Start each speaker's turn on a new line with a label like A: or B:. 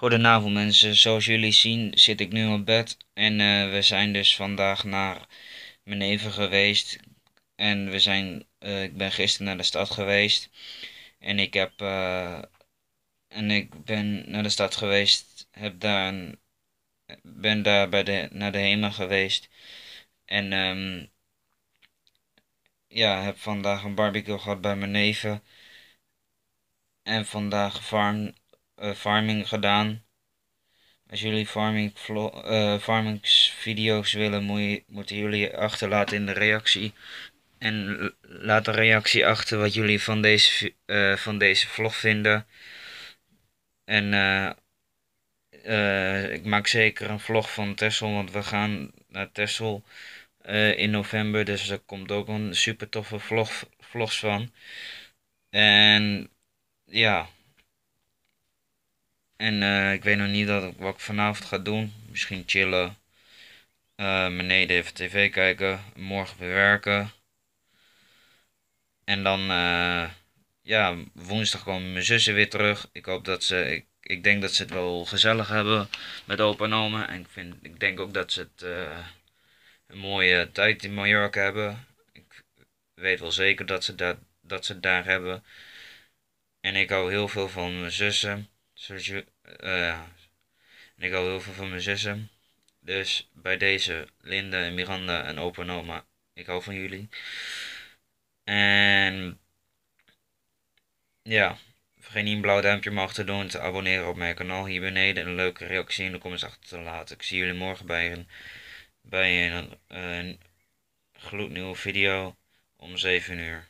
A: Goedenavond mensen, zoals jullie zien zit ik nu op bed en eh, we zijn dus vandaag naar mijn neven geweest en we zijn, eh, ik ben gisteren naar de stad geweest en ik heb eh, en ik ben naar de stad geweest, heb daar een, ben daar bij de, naar de hemel geweest en um, ja, heb vandaag een barbecue gehad bij mijn neven en vandaag farm eh, farming gedaan. Als jullie farming uh, eh, video's willen, moet je, moeten jullie achterlaten in de reactie. En laat een reactie achter wat jullie van deze, eh, van deze vlog vinden. En ik maak zeker een vlog van Tessel, want we gaan naar Tessel in november. Dus er komt ook een super toffe vlog, vlogs van. En ja. En eh, ik weet nog niet dat, wat ik vanavond ga doen. Misschien chillen. Uh, beneden even tv kijken. Morgen weer werken. En dan, eh, ja, woensdag komen mijn zussen weer terug. Ik hoop dat ze, ik, ik denk dat ze het wel gezellig hebben met opa en oma. En ik, vind, ik denk ook dat ze het een mooie tijd in Mallorca hebben. Ik weet wel zeker dat ze, dat, dat ze het daar hebben. En ik hou heel veel van mijn zussen uh, ja. ik hou heel veel van mijn zussen. Dus bij deze, Linda en Miranda en opa en oma, ik hou van jullie. En ja, vergeet niet een blauw duimpje omhoog te doen, te abonneren op mijn kanaal hier beneden en een leuke reactie in de comments achter te laten. Ik zie jullie morgen bij een, bij een, een gloednieuwe video om 7 uur.